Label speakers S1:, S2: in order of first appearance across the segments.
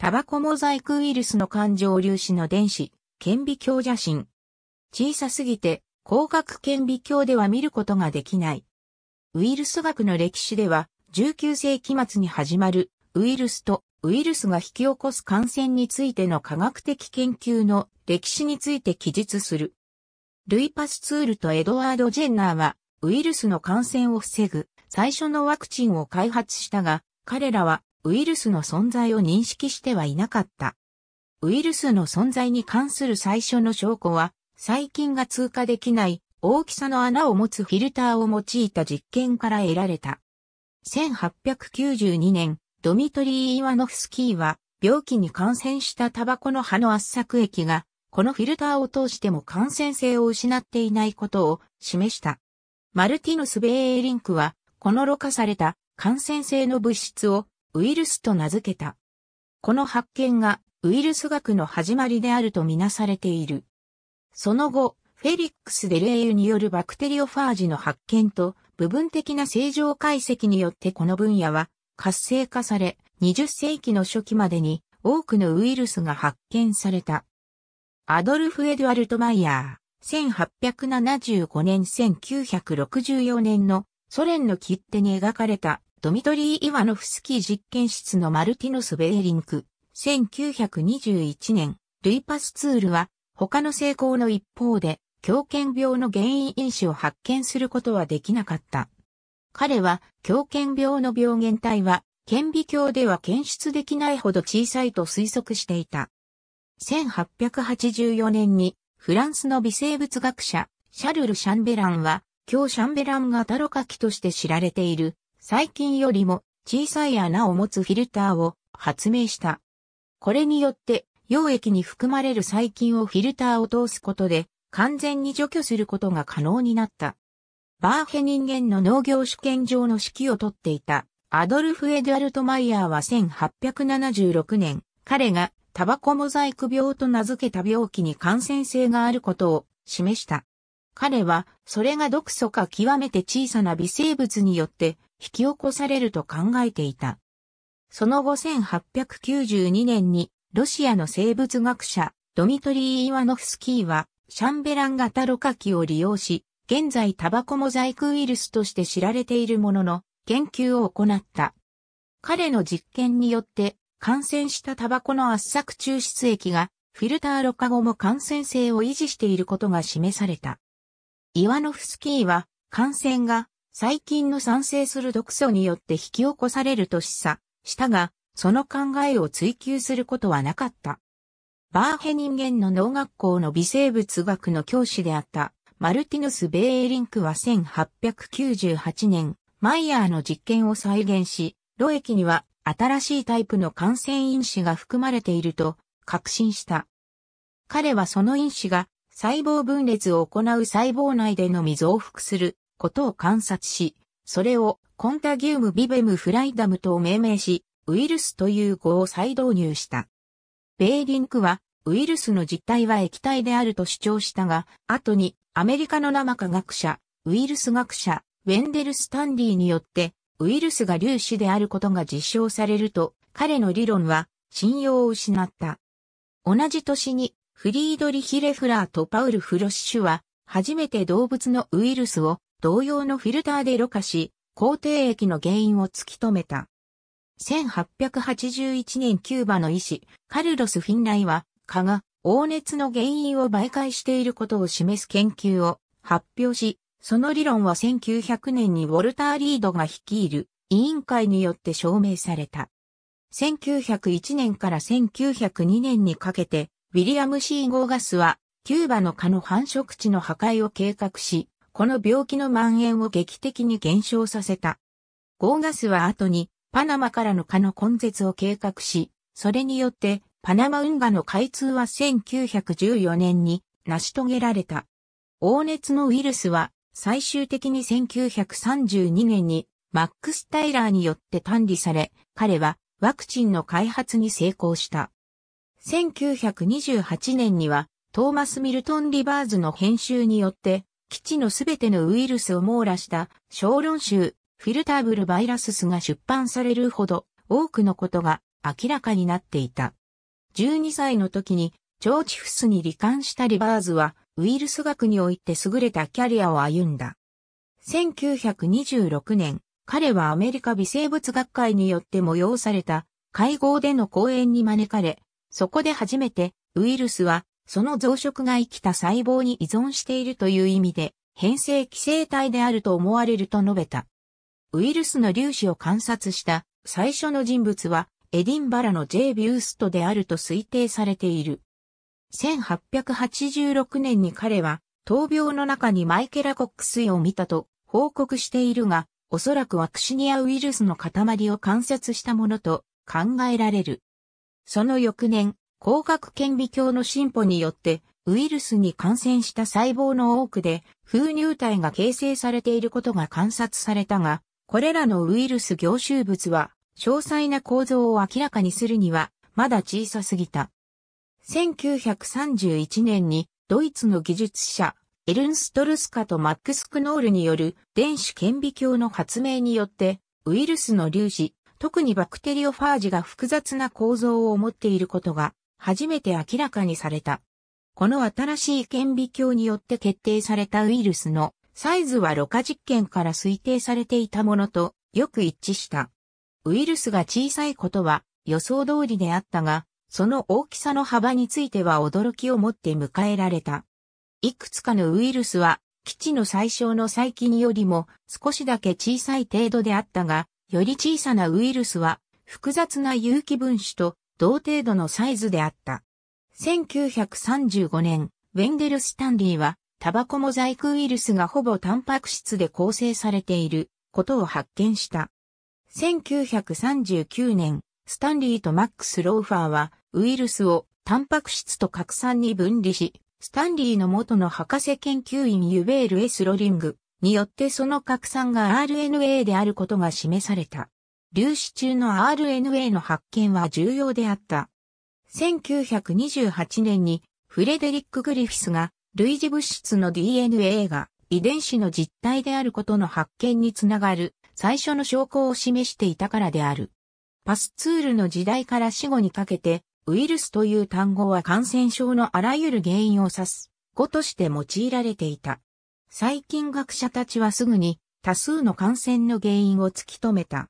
S1: タバコモザイクウイルスの感情粒子の電子、顕微鏡写真。小さすぎて、光学顕微鏡では見ることができない。ウイルス学の歴史では、19世紀末に始まるウイルスとウイルスが引き起こす感染についての科学的研究の歴史について記述する。ルイパスツールとエドワード・ジェンナーはウイルスの感染を防ぐ最初のワクチンを開発したが、彼らはウイルスの存在を認識してはいなかった。ウイルスの存在に関する最初の証拠は、細菌が通過できない大きさの穴を持つフィルターを用いた実験から得られた。1892年、ドミトリー・イワノフスキーは、病気に感染したタバコの葉の圧搾液が、このフィルターを通しても感染性を失っていないことを示した。マルティヌス・ベーリンクは、このろ過された感染性の物質をウイルスと名付けた。この発見がウイルス学の始まりであるとみなされている。その後、フェリックス・デルエユによるバクテリオファージの発見と部分的な正常解析によってこの分野は活性化され、20世紀の初期までに多くのウイルスが発見された。アドルフ・エドワルト・マイヤー、1875年1964年のソ連の切手に描かれたドミトリー・イワノフスキー実験室のマルティノス・ベーリンク。1921年、ルイパスツールは、他の成功の一方で、狂犬病の原因因子を発見することはできなかった。彼は、狂犬病の病原体は、顕微鏡では検出できないほど小さいと推測していた。1884年に、フランスの微生物学者、シャルル・シャンベランは、今日シャンベランがタロカキとして知られている、最近よりも小さい穴を持つフィルターを発明した。これによって溶液に含まれる細菌をフィルターを通すことで完全に除去することが可能になった。バーヘ人間の農業試験場の指揮をとっていたアドルフ・エドゥアルト・マイヤーは1876年、彼がタバコモザイク病と名付けた病気に感染性があることを示した。彼は、それが毒素か極めて小さな微生物によって引き起こされると考えていた。その後1892年にロシアの生物学者ドミトリー・イワノフスキーはシャンベラン型ろ過器を利用し、現在タバコモザイクウイルスとして知られているものの研究を行った。彼の実験によって感染したタバコの圧搾抽出液がフィルターろ過後も感染性を維持していることが示された。イワノフスキーは感染が細菌の産生する毒素によって引き起こされると示唆したが、その考えを追求することはなかった。バーヘ人間の農学校の微生物学の教師であったマルティヌス・ベーエリンクは1898年、マイヤーの実験を再現し、炉液には新しいタイプの感染因子が含まれていると確信した。彼はその因子が細胞分裂を行う細胞内でのみ増幅することを観察し、それをコンタギウムビベムフライダムと命名し、ウイルスという語を再導入した。ベーリンクは、ウイルスの実態は液体であると主張したが、後にアメリカの生科学者、ウイルス学者、ウェンデル・スタンリーによって、ウイルスが粒子であることが実証されると、彼の理論は信用を失った。同じ年に、フリードリヒ・レフラーとパウル・フロッシュは、初めて動物のウイルスを同様のフィルターでろ過し、口蹄液の原因を突き止めた。1881年キューバの医師、カルロス・フィンライは、蚊が黄熱の原因を媒介していることを示す研究を発表し、その理論は1900年にウォルター・リードが率いる委員会によって証明された。1901年から1902年にかけて、ウィリアム・シー・ゴーガスは、キューバの蚊の繁殖地の破壊を計画し、この病気の蔓延を劇的に減少させた。ゴーガスは後にパナマからの蚊の根絶を計画し、それによってパナマ運河の開通は1914年に成し遂げられた。黄熱のウイルスは最終的に1932年にマックス・タイラーによって管理され、彼はワクチンの開発に成功した。1928年にはトーマス・ミルトン・リバーズの編集によって基地のすべてのウイルスを網羅した小論集、フィルターブルバイラススが出版されるほど多くのことが明らかになっていた。12歳の時にチョーチフスに罹患したリバーズはウイルス学において優れたキャリアを歩んだ。1926年、彼はアメリカ微生物学会によって催された会合での講演に招かれ、そこで初めてウイルスはその増殖が生きた細胞に依存しているという意味で、変性寄生体であると思われると述べた。ウイルスの粒子を観察した最初の人物は、エディンバラの J. ビューストであると推定されている。1886年に彼は、闘病の中にマイケラコックスを見たと報告しているが、おそらくワクシニアウイルスの塊を観察したものと考えられる。その翌年、光学顕微鏡の進歩によって、ウイルスに感染した細胞の多くで、風乳体が形成されていることが観察されたが、これらのウイルス凝集物は、詳細な構造を明らかにするには、まだ小さすぎた。1931年に、ドイツの技術者、エルンストルスカとマックス・クノールによる電子顕微鏡の発明によって、ウイルスの粒子、特にバクテリオファージが複雑な構造を持っていることが初めて明らかにされた。この新しい顕微鏡によって決定されたウイルスのサイズはろ過実験から推定されていたものとよく一致した。ウイルスが小さいことは予想通りであったが、その大きさの幅については驚きをもって迎えられた。いくつかのウイルスは基地の最小の細菌よりも少しだけ小さい程度であったが、より小さなウイルスは複雑な有機分子と同程度のサイズであった。1935年、ウェンデル・スタンリーは、タバコモザイクウイルスがほぼタンパク質で構成されていることを発見した。1939年、スタンリーとマックス・ローファーは、ウイルスをタンパク質と核酸に分離し、スタンリーの元の博士研究員ユベール・エスロリングによってその核酸が RNA であることが示された。粒子中の RNA の発見は重要であった。1928年にフレデリック・グリフィスが類似物質の DNA が遺伝子の実体であることの発見につながる最初の証拠を示していたからである。パスツールの時代から死後にかけてウイルスという単語は感染症のあらゆる原因を指す語として用いられていた。細菌学者たちはすぐに多数の感染の原因を突き止めた。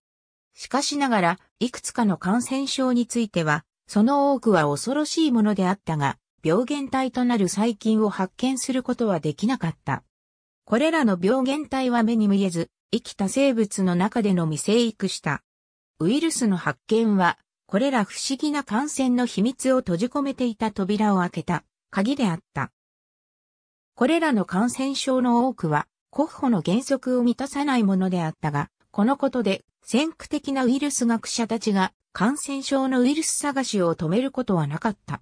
S1: しかしながら、いくつかの感染症については、その多くは恐ろしいものであったが、病原体となる細菌を発見することはできなかった。これらの病原体は目に見えず、生きた生物の中でのみ生育した。ウイルスの発見は、これら不思議な感染の秘密を閉じ込めていた扉を開けた、鍵であった。これらの感染症の多くは、国保の原則を満たさないものであったが、このことで先駆的なウイルス学者たちが感染症のウイルス探しを止めることはなかった。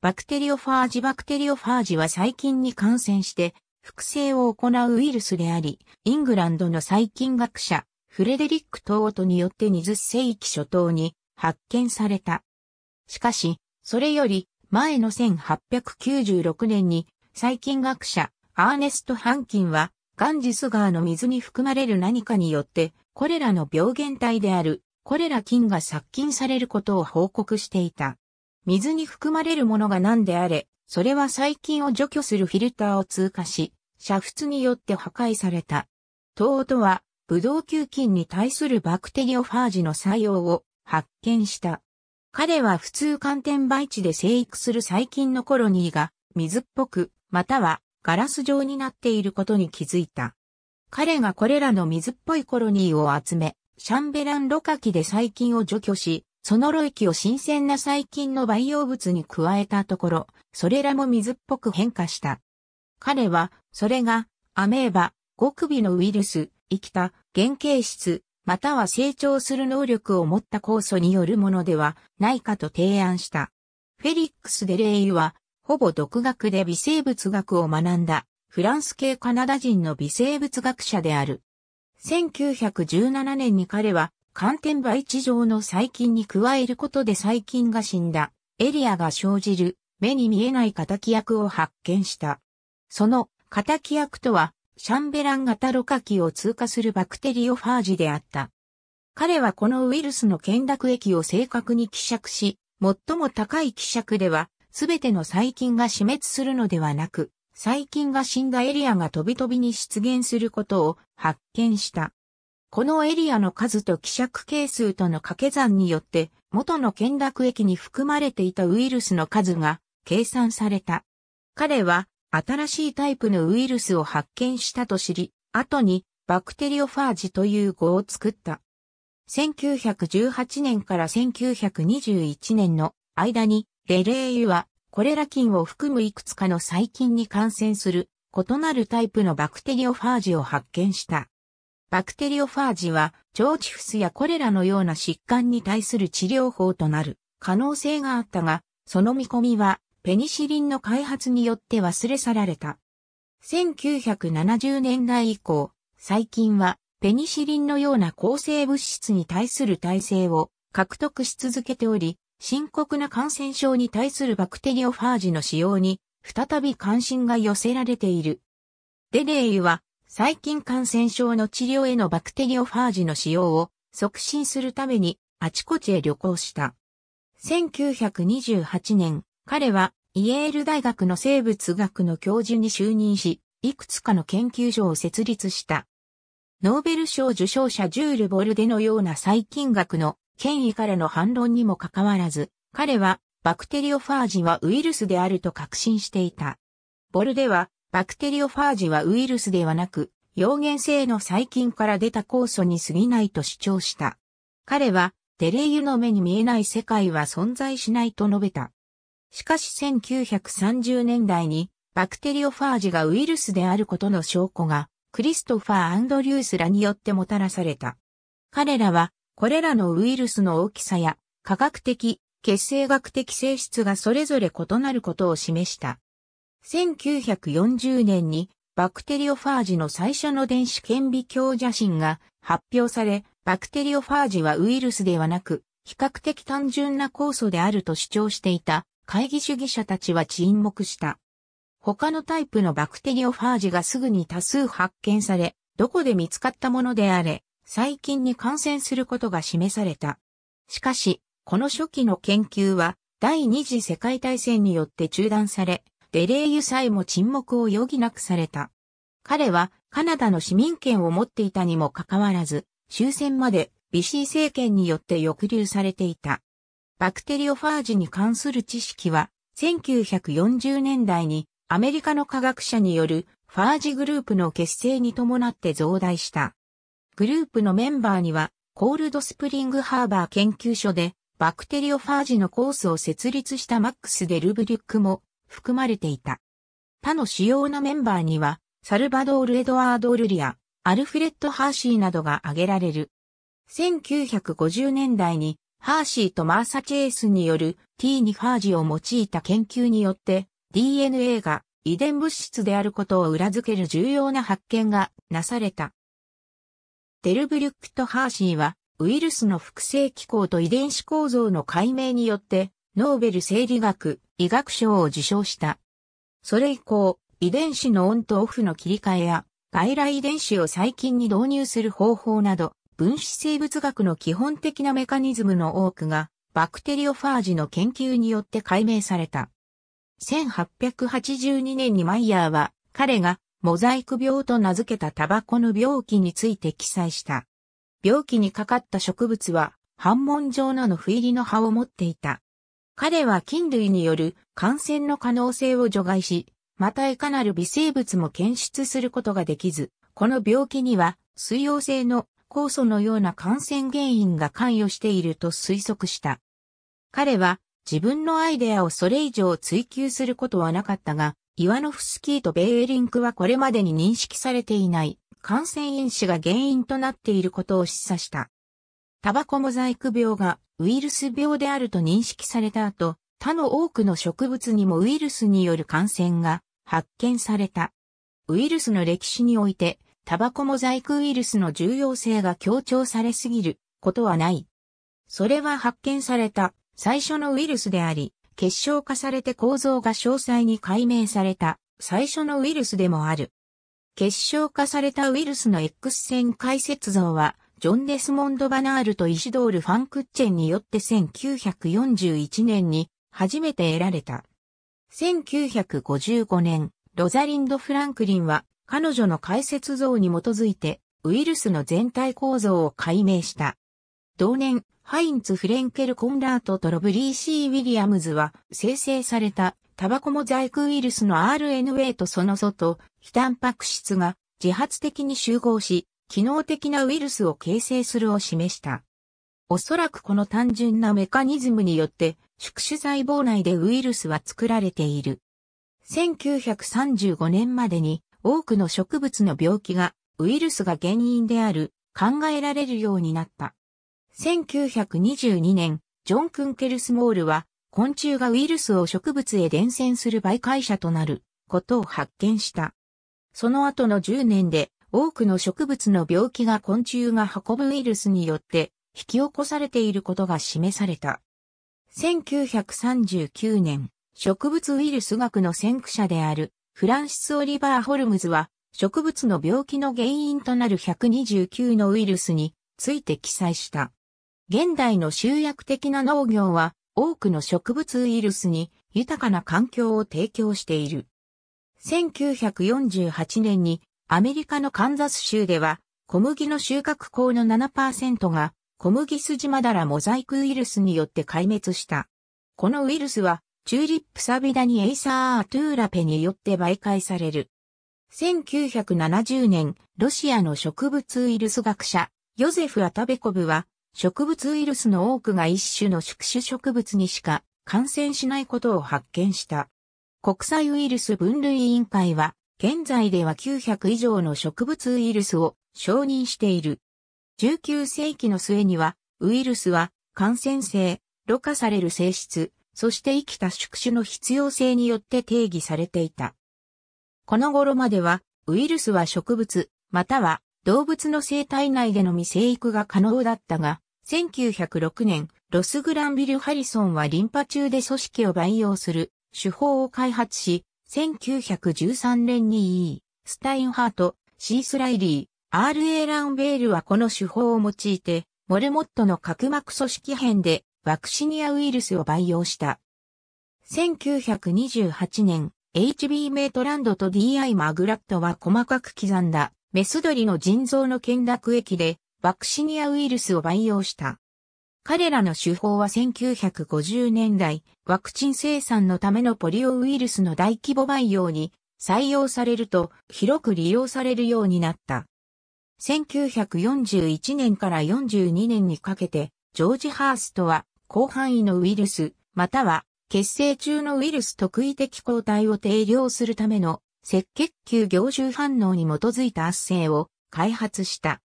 S1: バクテリオファージバクテリオファージは細菌に感染して複製を行うウイルスであり、イングランドの細菌学者、フレデリック・トートによって20世紀初頭に発見された。しかし、それより前の1896年に細菌学者アーネスト・ハンキンはガンジス川の水に含まれる何かによってこれらの病原体であるこれら菌が殺菌されることを報告していた。水に含まれるものが何であれ、それは細菌を除去するフィルターを通過し、煮沸によって破壊された。糖とは、ブドウ球菌に対するバクテリオファージの作用を発見した。彼は普通寒天培地で生育する細菌のコロニーが水っぽく、またはガラス状になっていることに気づいた。彼がこれらの水っぽいコロニーを集め、シャンベランろ過器で細菌を除去し、その炉液を新鮮な細菌の培養物に加えたところ、それらも水っぽく変化した。彼は、それが、アメーバ、極微のウイルス、生きた、原型質、または成長する能力を持った酵素によるものではないかと提案した。フェリックス・デレイユは、ほぼ独学で微生物学を学んだフランス系カナダ人の微生物学者である。1917年に彼は、寒天培地上の細菌に加えることで細菌が死んだ、エリアが生じる、目に見えない敵役を発見した。その敵役とは、シャンベラン型ロカキを通過するバクテリオファージであった。彼はこのウイルスの見濁液を正確に希釈し、最も高い希釈では、すべての細菌が死滅するのではなく、細菌が死んだエリアが飛び飛びに出現することを発見した。このエリアの数と希釈係数との掛け算によって元の見落液に含まれていたウイルスの数が計算された。彼は新しいタイプのウイルスを発見したと知り、後にバクテリオファージという語を作った。1918年から1921年の間にレレーユはこれら菌を含むいくつかの細菌に感染する異なるタイプのバクテリオファージを発見した。バクテリオファージは、腸チフスやコレラのような疾患に対する治療法となる可能性があったが、その見込みは、ペニシリンの開発によって忘れ去られた。1970年代以降、細菌は、ペニシリンのような抗生物質に対する耐性を獲得し続けており、深刻な感染症に対するバクテリオファージの使用に、再び関心が寄せられている。デレイは、細菌感染症の治療へのバクテリオファージの使用を促進するために、あちこちへ旅行した。1928年、彼は、イエール大学の生物学の教授に就任し、いくつかの研究所を設立した。ノーベル賞受賞者ジュール・ボルデのような細菌学の権威からの反論にもかかわらず、彼はバクテリオファージはウイルスであると確信していた。ボルでは、バクテリオファージはウイルスではなく、溶原性の細菌から出た酵素に過ぎないと主張した。彼は、デレイユの目に見えない世界は存在しないと述べた。しかし1930年代に、バクテリオファージがウイルスであることの証拠が、クリストファー・アンドリュースらによってもたらされた。彼らは、これらのウイルスの大きさや科学的、血清学的性質がそれぞれ異なることを示した。1940年にバクテリオファージの最初の電子顕微鏡写真が発表され、バクテリオファージはウイルスではなく、比較的単純な酵素であると主張していた会議主義者たちは沈黙した。他のタイプのバクテリオファージがすぐに多数発見され、どこで見つかったものであれ、細菌に感染することが示された。しかし、この初期の研究は第二次世界大戦によって中断され、デレーユさえも沈黙を余儀なくされた。彼はカナダの市民権を持っていたにもかかわらず、終戦までビシー政権によって抑留されていた。バクテリオファージに関する知識は、1940年代にアメリカの科学者によるファージグループの結成に伴って増大した。グループのメンバーには、コールドスプリングハーバー研究所で、バクテリオファージのコースを設立したマックス・デルブリュックも含まれていた。他の主要なメンバーには、サルバドール・エドワード・ルリア、アルフレッド・ハーシーなどが挙げられる。1950年代に、ハーシーとマーサチェイスによる T2 ファージを用いた研究によって、DNA が遺伝物質であることを裏付ける重要な発見がなされた。デルブリュックとハーシーは、ウイルスの複製機構と遺伝子構造の解明によって、ノーベル生理学、医学賞を受賞した。それ以降、遺伝子のオンとオフの切り替えや、外来遺伝子を細菌に導入する方法など、分子生物学の基本的なメカニズムの多くが、バクテリオファージの研究によって解明された。1882年にマイヤーは、彼がモザイク病と名付けたタバコの病気について記載した。病気にかかった植物は、半門状なの不入りの葉を持っていた。彼は菌類による感染の可能性を除外し、またいかなる微生物も検出することができず、この病気には水溶性の酵素のような感染原因が関与していると推測した。彼は自分のアイデアをそれ以上追求することはなかったが、イワノフスキーとベーエリンクはこれまでに認識されていない感染因子が原因となっていることを示唆した。タバコモザイク病がウイルス病であると認識された後、他の多くの植物にもウイルスによる感染が発見された。ウイルスの歴史において、タバコモザイクウイルスの重要性が強調されすぎることはない。それは発見された最初のウイルスであり、結晶化されて構造が詳細に解明された最初のウイルスでもある。結晶化されたウイルスの X 線解説像は、ジョン・デスモンド・バナールとイシドール・ファンクッチェンによって1941年に初めて得られた。1955年、ロザリンド・フランクリンは彼女の解説像に基づいてウイルスの全体構造を解明した。同年、ハインツ・フレンケル・コンラートとロブリー・シー・ウィリアムズは生成されたタバコモザイクウイルスの RNA とその外、非タンパク質が自発的に集合し、機能的なウイルスを形成するを示した。おそらくこの単純なメカニズムによって、宿主細胞内でウイルスは作られている。1935年までに多くの植物の病気がウイルスが原因である考えられるようになった。1922年、ジョン・クンケルスモールは、昆虫がウイルスを植物へ伝染する媒介者となることを発見した。その後の10年で、多くの植物の病気が昆虫が運ぶウイルスによって引き起こされていることが示された。1939年、植物ウイルス学の先駆者であるフランシス・オリバー・ホルムズは植物の病気の原因となる129のウイルスについて記載した。現代の集約的な農業は多くの植物ウイルスに豊かな環境を提供している。1948年にアメリカのカンザス州では小麦の収穫口の7%が小麦スジマダラモザイクウイルスによって壊滅した。このウイルスはチューリップサビダニエイサートゥーラペによって媒介される。1970年、ロシアの植物ウイルス学者、ヨゼフ・アタベコブは、植物ウイルスの多くが一種の宿主植物にしか感染しないことを発見した。国際ウイルス分類委員会は、現在では900以上の植物ウイルスを承認している。19世紀の末には、ウイルスは感染性、ろ過される性質、そして生きた宿主の必要性によって定義されていた。この頃までは、ウイルスは植物、または動物の生体内でのみ生育が可能だったが、1906年、ロス・グランビル・ハリソンはリンパ中で組織を培養する手法を開発し、1913年に E、スタインハート、シースライリー、R.A. ランベールはこの手法を用いて、モルモットの角膜組織片でワクシニアウイルスを培養した。1928年、HB メイトランドと DI マグラットは細かく刻んだメス鳥の腎臓の見濁液でバクシニアウイルスを培養した。彼らの手法は1950年代、ワクチン生産のためのポリオウイルスの大規模培養に採用されると広く利用されるようになった。1941年から42年にかけて、ジョージ・ハーストは広範囲のウイルス、または血清中のウイルス特異的抗体を定量するための赤血球凝集反応に基づいた圧生を開発した。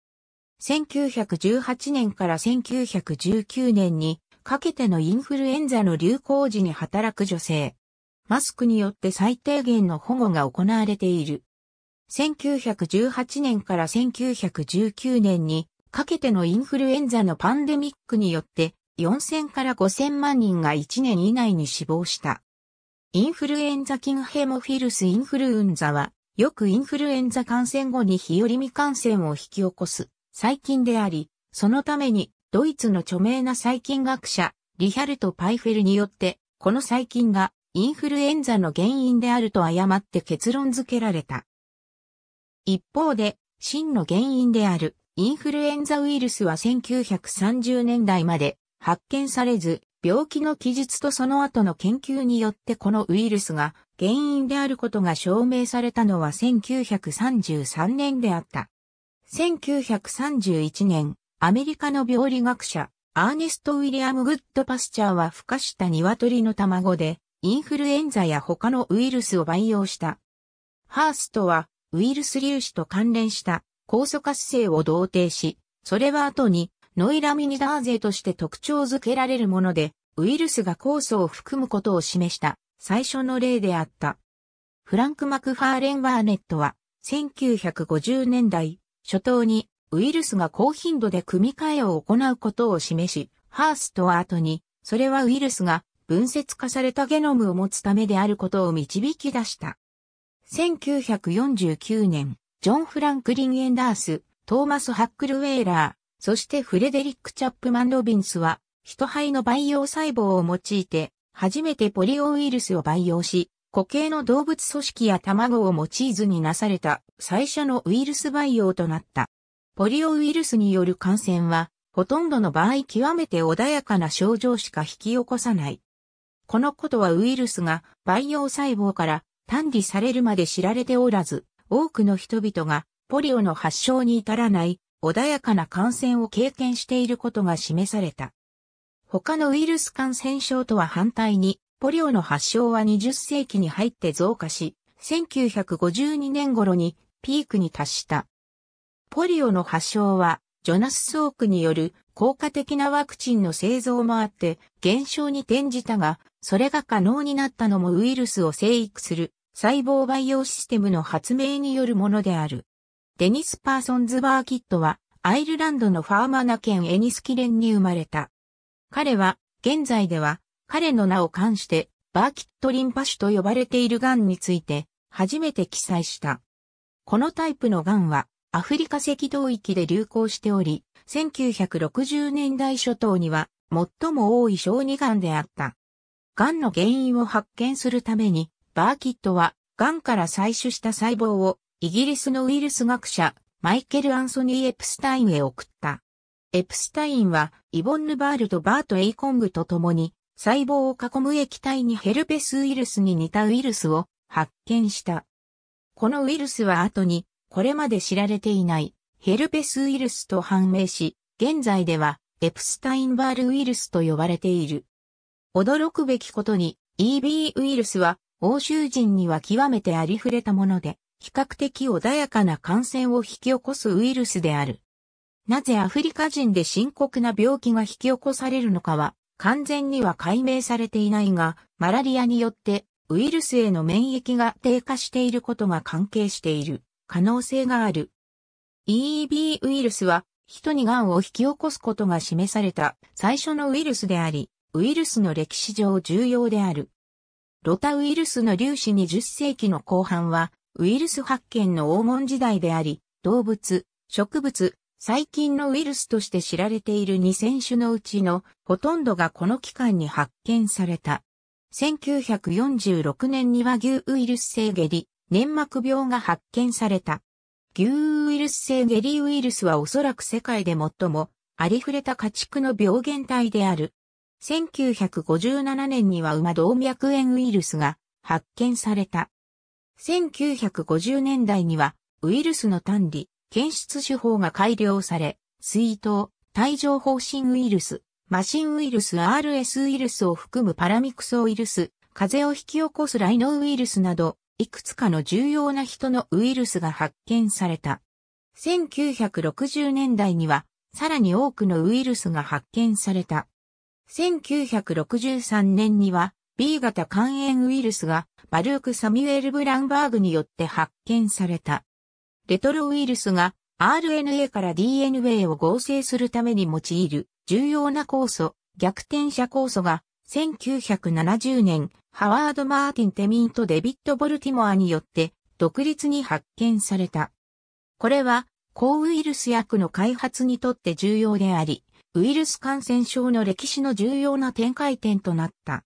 S1: 1918年から1919年にかけてのインフルエンザの流行時に働く女性。マスクによって最低限の保護が行われている。1918年から1919年にかけてのインフルエンザのパンデミックによって4000から5000万人が1年以内に死亡した。インフルエンザ菌ヘモフィルスインフルウンザは、よくインフルエンザ感染後に日和未感染を引き起こす。細菌であり、そのためにドイツの著名な細菌学者、リヒャルト・パイフェルによって、この細菌がインフルエンザの原因であると誤って結論付けられた。一方で、真の原因であるインフルエンザウイルスは1930年代まで発見されず、病気の記述とその後の研究によってこのウイルスが原因であることが証明されたのは1933年であった。1931年、アメリカの病理学者、アーネスト・ウィリアム・グッド・パスチャーは孵化した鶏の卵で、インフルエンザや他のウイルスを培養した。ハーストは、ウイルス粒子と関連した酵素活性を同定し、それは後にノイラミニダーゼとして特徴づけられるもので、ウイルスが酵素を含むことを示した最初の例であった。フランク・マクファーレン・ワーネットは1950年代初頭にウイルスが高頻度で組み替えを行うことを示し、ハーストは後に、それはウイルスが分節化されたゲノムを持つためであることを導き出した。1949年、ジョン・フランクリン・エンダース、トーマス・ハックルウェーラー、そしてフレデリック・チャップマン・ロビンスは、人肺の培養細胞を用いて、初めてポリオウイルスを培養し、固形の動物組織や卵を用いずになされた最初のウイルス培養となった。ポリオウイルスによる感染は、ほとんどの場合極めて穏やかな症状しか引き起こさない。このことはウイルスが培養細胞から単理されるまで知られておらず、多くの人々がポリオの発症に至らない穏やかな感染を経験していることが示された。他のウイルス感染症とは反対に、ポリオの発症は20世紀に入って増加し、1952年頃にピークに達した。ポリオの発症は、ジョナス・ソークによる効果的なワクチンの製造もあって、減少に転じたが、それが可能になったのもウイルスを生育する細胞培養システムの発明によるものである。デニス・パーソンズ・バーキットは、アイルランドのファーマナ県エニスキレンに生まれた。彼は、現在では、彼の名を冠して、バーキットリンパ種と呼ばれている癌について、初めて記載した。このタイプの癌はアフリカ赤道域で流行しており、1960年代初頭には最も多い小児癌であった。癌の原因を発見するために、バーキットは癌から採取した細胞をイギリスのウイルス学者マイケル・アンソニー・エプスタインへ送った。エプスタインはイボンヌ・バールとバート・エイコングと共に細胞を囲む液体にヘルペスウイルスに似たウイルスを発見した。このウイルスは後に、これまで知られていないヘルペスウイルスと判明し、現在ではエプスタインバールウイルスと呼ばれている。驚くべきことに EB ウイルスは欧州人には極めてありふれたもので、比較的穏やかな感染を引き起こすウイルスである。なぜアフリカ人で深刻な病気が引き起こされるのかは、完全には解明されていないが、マラリアによってウイルスへの免疫が低下していることが関係している可能性がある。EEB ウイルスは人に癌を引き起こすことが示された最初のウイルスであり、ウイルスの歴史上重要である。ロタウイルスの粒子20世紀の後半は、ウイルス発見の黄金時代であり、動物、植物、細菌のウイルスとして知られている2000種のうちのほとんどがこの期間に発見された。1946年には牛ウイルス性下痢、粘膜病が発見された。牛ウイルス性下痢ウイルスはおそらく世界で最もありふれた家畜の病原体である。1957年には馬動脈炎ウイルスが発見された。1950年代にはウイルスの単理、検出手法が改良され、水筒、帯状方針ウイルス、マシンウイルス RS ウイルスを含むパラミクソウイルス、風邪を引き起こすライノウイルスなど、いくつかの重要な人のウイルスが発見された。1960年代には、さらに多くのウイルスが発見された。1963年には、B 型肝炎ウイルスがバルーク・サミュエル・ブランバーグによって発見された。レトロウイルスが RNA から DNA を合成するために用いる重要な酵素、逆転者酵素が、1970年、ハワード・マーティン・テミンとデビッド・ボルティモアによって、独立に発見された。これは、抗ウイルス薬の開発にとって重要であり、ウイルス感染症の歴史の重要な展開点となった。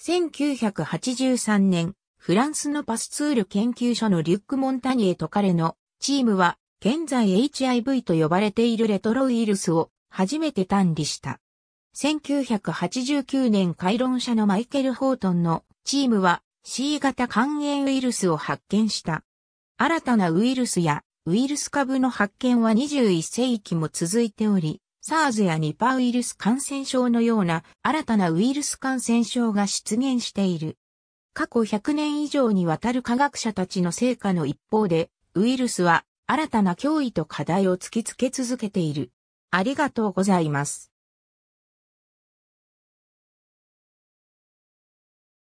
S1: 1983年、フランスのパスツール研究所のリュック・モンタニエと彼のチームは、現在 HIV と呼ばれているレトロウイルスを初めて単理した。1989年カイロン社のマイケル・ホートンのチームは C 型肝炎ウイルスを発見した。新たなウイルスやウイルス株の発見は21世紀も続いており、SARS やニパウイルス感染症のような新たなウイルス感染症が出現している。過去100年以上にわたる科学者たちの成果の一方で、ウイルスは新たな脅威と課題を突きつけ続けている。ありがとうございます。